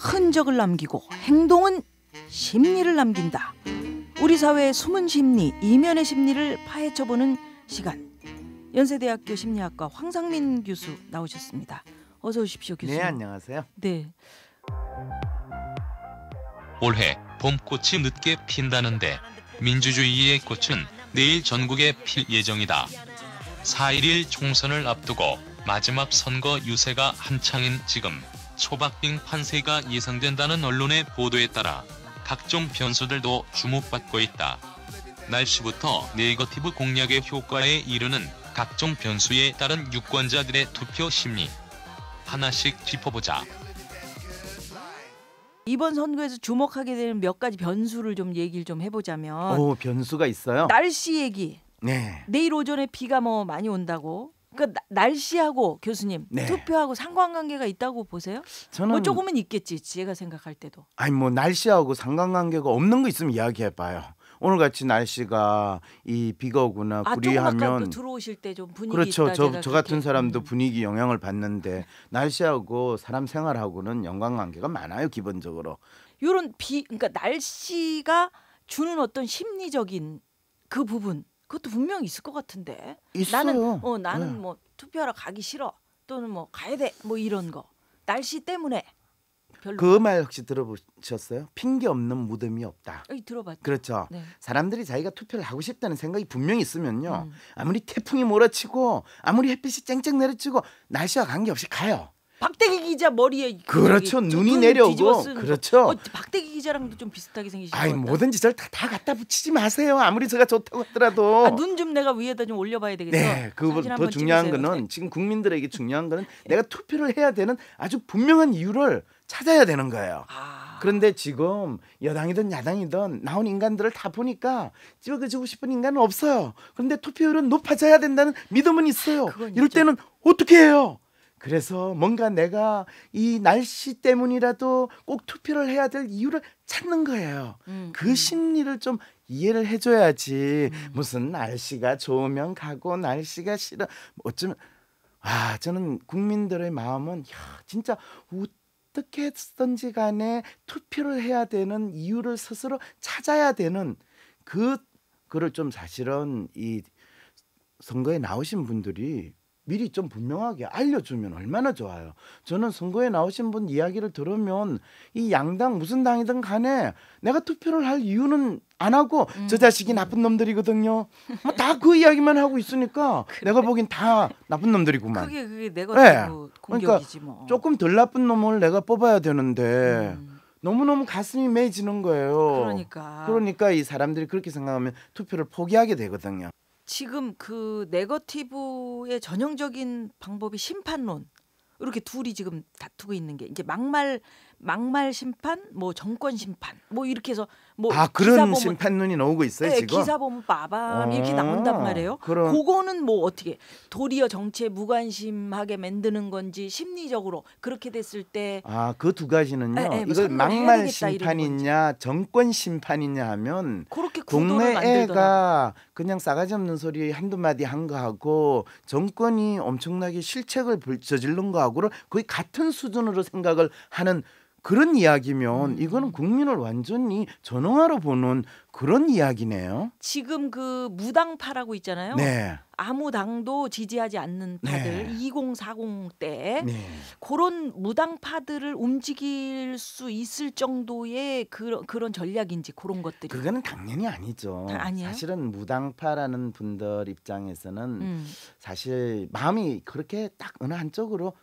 흔적을 남기고 행동은 심리를 남긴다. 우리 사회의 숨은 심리, 이면의 심리를 파헤쳐보는 시간. 연세대학교 심리학과 황상민 교수 나오셨습니다. 어서 오십시오, 교수. 네, 안녕하세요. 네. 올해 봄꽃이 늦게 핀다는데 민주주의의 꽃은 내일 전국에 필 예정이다. 4.11 총선을 앞두고 마지막 선거 유세가 한창인 지금 초박빙 판세가 예상된다는 언론의 보도에 따라 각종 변수들도 주목받고 있다. 날씨부터 네거티브 공략의 효과에 이르는 각종 변수에 따른 유권자들의 투표 심리. 하나씩 짚어보자. 이번 선거에서 주목하게 되는 몇 가지 변수를 좀 얘기를 좀 해보자면. 오 변수가 있어요? 날씨 얘기. 네. 내일 오전에 비가 뭐 많이 온다고. 그러니까 날씨하고 교수님 네. 투표하고 상관관계가 있다고 보세요? 저는 뭐 조금은 있겠지 지혜가 생각할 때도. 아니 뭐 날씨하고 상관관계가 없는 거 있으면 이야기해봐요. 오늘 같이 날씨가 이 비가 오거나 아, 구리하면 그 들어오실 때 좀 분위기 그렇죠. 저, 저 같은 사람도 음. 분위기 영향을 받는데 날씨하고 사람 생활하고는 연관관계가 많아요 기본적으로. 이런 비 그러니까 날씨가 주는 어떤 심리적인 그 부분 그것도 분명 히 있을 것 같은데. 있어요. 나는 어 나는 네. 뭐 투표하러 가기 싫어 또는 뭐 가야 돼뭐 이런 거 날씨 때문에. 그 말 혹시 들어보셨어요? 핑계 없는 무덤이 없다. 어, 들어봤죠. 그렇죠. 네. 사람들이 자기가 투표를 하고 싶다는 생각이 분명히 있으면요. 음. 아무리 태풍이 몰아치고 아무리 햇빛이 쨍쨍 내려치고 날씨와 관계없이 가요. 박대기 기자 머리에 그렇죠 눈이 내려오고 그렇죠 어, 박대기 기자랑도 좀 비슷하게 생기신 아이 모든 지을 다, 다 갖다 붙이지 마세요 아무리 제가 좋다고 하더라도 아, 눈좀 내가 위에다 좀 올려봐야 되겠어 네그더 중요한 거는 지금 국민들에게 중요한 거는 예. 내가 투표를 해야 되는 아주 분명한 이유를 찾아야 되는 거예요. 아... 그런데 지금 여당이든 야당이든 나온 인간들을 다 보니까 찍어지고 가 싶은 인간은 없어요. 그런데 투표율은 높아져야 된다는 믿음은 있어요. 이럴 때는 어떻게 해요? 그래서 뭔가 내가 이 날씨 때문이라도 꼭 투표를 해야 될 이유를 찾는 거예요. 음, 그 음. 심리를 좀 이해를 해줘야지. 음. 무슨 날씨가 좋으면 가고 날씨가 싫어 뭐 어쩌면 아 저는 국민들의 마음은 야 진짜 어떻게 했든지 간에 투표를 해야 되는 이유를 스스로 찾아야 되는 그 그를 좀 사실은 이 선거에 나오신 분들이 미리 좀 분명하게 알려주면 얼마나 좋아요. 저는 선거에 나오신 분 이야기를 들으면 이 양당 무슨 당이든 간에 내가 투표를 할 이유는 안 하고 음. 저 자식이 나쁜 놈들이거든요. 뭐다그 이야기만 하고 있으니까 그래. 내가 보기엔 다 나쁜 놈들이구만. 그게 그게 내가 네. 공격이지 뭐. 그러니까 조금 덜 나쁜 놈을 내가 뽑아야 되는데 음. 너무너무 가슴이 메이지는 거예요. 그러니까. 그러니까 이 사람들이 그렇게 생각하면 투표를 포기하게 되거든요. 지금 그 네거티브 정부의 전형적인 방법이 심판론 이렇게 둘이 지금 다투고 있는 게 이제 막말 막말 심판, 뭐 정권 심판, 뭐 이렇게 해서 뭐 아, 그런 보면, 심판눈이 나오고 있어요 네, 지금 기사 보면 빠밤 이렇게 어, 나온단 말이에요. 그럼. 그거는 뭐 어떻게 도리어 정치에 무관심하게 만드는 건지 심리적으로 그렇게 됐을 때아 그 두 가지는요. 에, 네, 에, 네, 뭐 이걸 막말 심판이냐 정권 심판이냐 하면 그렇게 국내 가 그냥 싸가지 없는 소리 한두 마디 한 거하고 정권이 엄청나게 실책을 저질른 거하고를 거의 같은 수준으로 생각을 하는 그런 이야기면 음. 이거는 국민을 완전히 전응하러 보는 그런 이야기네요. 지금 그 무당파라고 있잖아요. 네. 아무 당도 지지하지 않는 파들 네. 2040때 네. 그런 무당파들을 움직일 수 있을 정도의 그런 그런 전략인지 그런 것들이 그거는 당연히 아니죠. 아 사실은 무당파라는 분들 입장에서는 음. 사실 마음이 그렇게 딱 어느 한쪽으로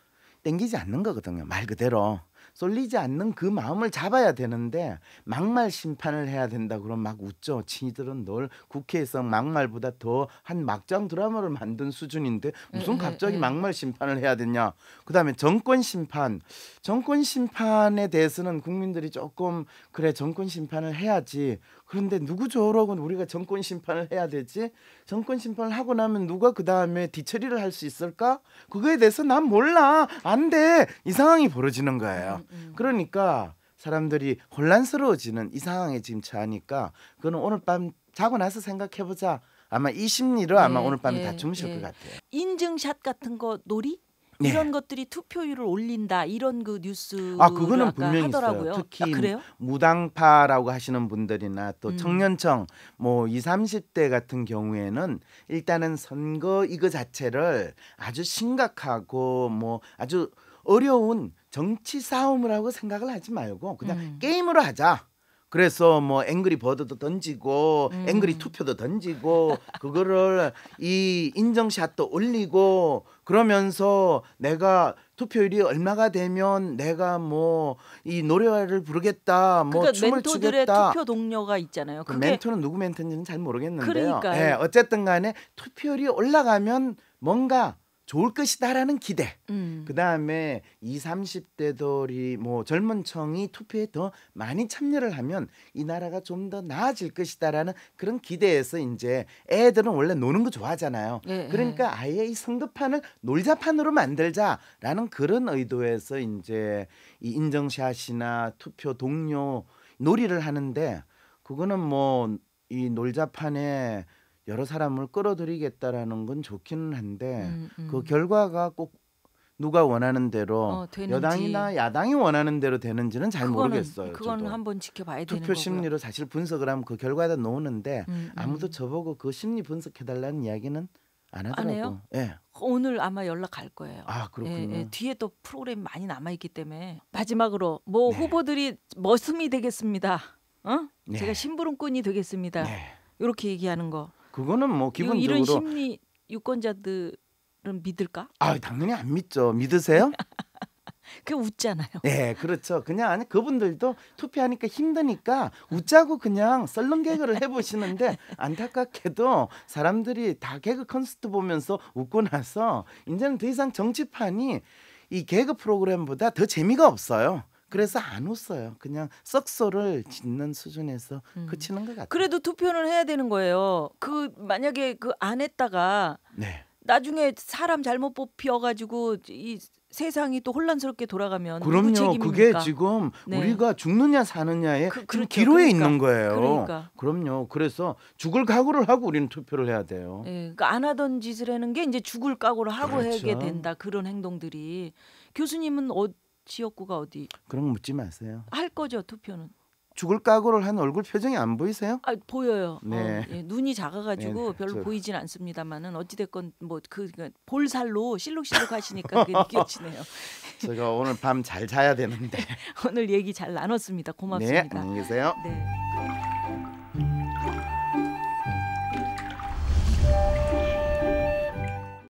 땡기지 않는 거거든요. 말 그대로 쏠리지 않는 그 마음을 잡아야 되는데 막말 심판을 해야 된다 그럼 막 웃죠. 지이들은늘 국회에서 막말보다 더 한 막장 드라마를 만든 수준인데 무슨 음, 음, 갑자기 음. 막말 심판을 해야 되냐. 그다음에 정권 심판. 정권 심판에 대해서는 국민들이 조금 그래 정권 심판을 해야지 그런데 누구저러고는 우리가 정권 심판을 해야 되지 정권 심판을 하고 나면 누가 그 다음에 뒤처리를 할 수 있을까 그거에 대해서 난 몰라 안돼이 상황이 벌어지는 거예요 음, 음, 음. 그러니까 사람들이 혼란스러워지는 이 상황에 지금 처하니까 그거는 오늘 밤 자고 나서 생각해보자 아마 이 심리로 아마 예, 오늘 밤에 네, 다 주무실 네. 예. 것 같아요 인증샷 같은 거 놀이 네. 이런 것들이 투표율을 올린다 이런 그 뉴스 아 그거는 분명히 하더라고요. 있어요. 아, 특히 아, 무당파라고 하시는 분들이나 또 음. 청년층 뭐 2, 30대 같은 경우에는 일단은 선거 이거 자체를 아주 심각하고 뭐 아주 어려운 정치 싸움이라고 생각을 하지 말고 그냥 음. 게임으로 하자. 그래서 뭐 앵그리 버드도 던지고 음. 앵그리 투표도 던지고 그거를 이인정샷도 올리고 그러면서 내가 투표율이 얼마가 되면 내가 뭐 이 노래를 부르겠다 뭐 그러니까 춤을 멘토들의 추겠다. 투표 동료가 있잖아요. 그그 멘토는 누구 멘토인지는 잘 모르겠는데요. 그러니까 네, 어쨌든 간에 투표율이 올라가면 뭔가 좋을 것이다라는 기대. 음. 그 다음에 20, 30대들이 뭐 젊은 청이 투표에 더 많이 참여를 하면 이 나라가 좀 더 나아질 것이다라는 그런 기대에서 이제 애들은 원래 노는 거 좋아하잖아요. 예, 예. 그러니까 예. 아예 이선급판을 놀자판으로 만들자라는 그런 의도에서 이제 이 인정샷이나 투표 동료 놀이를 하는데 그거는 뭐 이 놀자판에 여러 사람을 끌어들이겠다라는 건 좋기는 한데 음, 그 음. 그 결과가 꼭 누가 원하는 대로 어, 여당이나 야당이 원하는 대로 되는지는 잘 그거는, 모르겠어요. 그건 한번 지켜봐야 투표 되는 투표 심리로 사실 분석을 하면 그 결과에 나오는데 음, 음, 아무도 저보고 그 심리 분석해 달라는 이야기는 안 하더라고. 예. 오늘 아마 연락갈 거예요. 아 그렇군요. 예, 예. 뒤에 또 프로그램 많이 남아 있기 때문에 마지막으로 뭐 네. 후보들이 머슴이 되겠습니다. 어? 네. 제가 심부름꾼이 되겠습니다. 네. 이렇게 얘기하는 거 그거는 뭐 기본적으로 이런 심리 유권자들은 믿을까? 아 당연히 안 믿죠. 믿으세요? 그 웃잖아요. 네, 그렇죠. 그냥 아니 그분들도 투표하니까 힘드니까 웃자고 그냥 썰렁 개그를 해보시는데 안타깝게도 사람들이 다 개그 콘서트 보면서 웃고 나서 이제는 더 이상 정치판이 이 개그 프로그램보다 더 재미가 없어요. 그래서 안 웃어요. 그냥 썩소를 짓는 수준에서 음. 그치는 것 같아요. 그래도 투표는 해야 되는 거예요. 그 만약에 그 안 했다가 네. 나중에 사람 잘못 뽑혀가지고 이 세상이 또 혼란스럽게 돌아가면 그럼요. 그게 지금 네. 우리가 죽느냐 사느냐에 그, 그렇죠. 기로에 그러니까. 있는 거예요. 그러니까. 그럼요 그래서 죽을 각오를 하고 우리는 투표를 해야 돼요. 네, 그러니까 안 하던 짓을 하는 게 이제 죽을 각오를 하고 그렇죠. 하게 된다 그런 행동들이 교수님은 어, 지역구가 어디? 그런 거 묻지 마세요. 할 거죠 투표는. 죽을 각오를 한 얼굴 표정이 안 보이세요? 아 보여요. 네. 어, 예, 눈이 작아가지고 네, 네. 별로 저... 보이진 않습니다만은 어찌됐건 뭐그 그 볼살로 실룩실룩 하시니까 그게 느껴지네요. 제가 오늘 밤 잘 자야 되는데. 오늘 얘기 잘 나눴습니다. 고맙습니다. 네, 안녕히 계세요. 네.